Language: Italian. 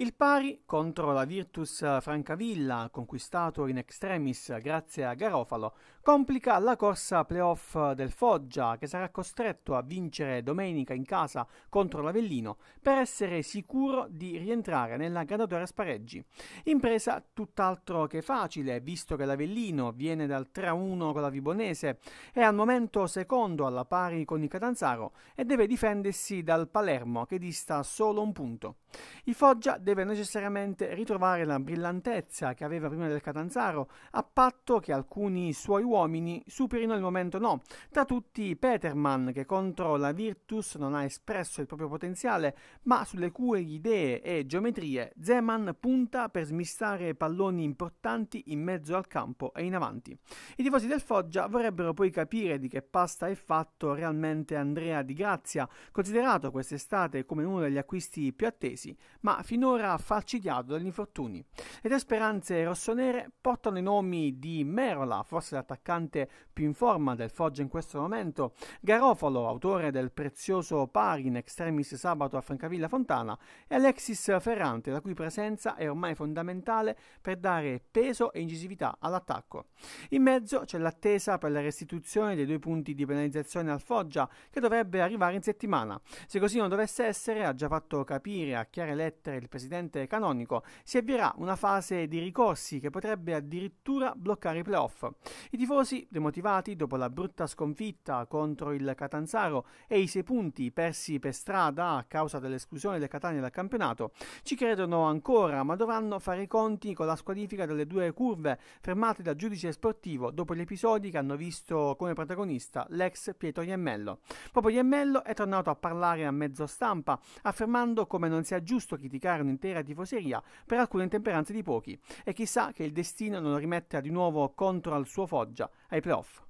Il pari contro la Virtus Francavilla, conquistato in extremis grazie a Garofalo, complica la corsa playoff del Foggia, che sarà costretto a vincere domenica in casa contro l'Avellino per essere sicuro di rientrare nella gradatoria spareggi. Impresa tutt'altro che facile, visto che l'Avellino viene dal 3-1 con la Vibonese, è al momento secondo alla pari con il Catanzaro e deve difendersi dal Palermo, che dista solo un punto. Il Foggia deve necessariamente ritrovare la brillantezza che aveva prima del Catanzaro, a patto che alcuni suoi uomini superino il momento no. Tra tutti Peterman, che contro la Virtus non ha espresso il proprio potenziale, ma sulle cui idee e geometrie Zeman punta per smistare palloni importanti in mezzo al campo e in avanti. I tifosi del Foggia vorrebbero poi capire di che pasta è fatto realmente Andrea Di Grazia, considerato quest'estate come uno degli acquisti più attesi inglesi, ma finora falcidiato dagli infortuni. Le tre speranze rossonere portano i nomi di Merola, forse l'attaccante più in forma del Foggia in questo momento, Garofalo, autore del prezioso pari in extremis sabato a Francavilla Fontana, e Alexis Ferrante, la cui presenza è ormai fondamentale per dare peso e incisività all'attacco. In mezzo c'è l'attesa per la restituzione dei due punti di penalizzazione al Foggia che dovrebbe arrivare in settimana. Se così non dovesse essere, ha già fatto capire a chiare lettere il presidente canonico, si avvierà una fase di ricorsi che potrebbe addirittura bloccare i playoff. I tifosi, demotivati dopo la brutta sconfitta contro il Catanzaro e i sei punti persi per strada a causa dell'esclusione del Catania dal campionato, ci credono ancora ma dovranno fare i conti con la squalifica delle due curve fermate dal giudice sportivo dopo gli episodi che hanno visto come protagonista l'ex Pietro Iemmello. Proprio Iemmello è tornato a parlare a mezzo stampa affermando come non sia sia giusto criticare un'intera tifoseria per alcune intemperanze di pochi e chissà che il destino non lo rimetta di nuovo contro al suo Foggia ai playoff.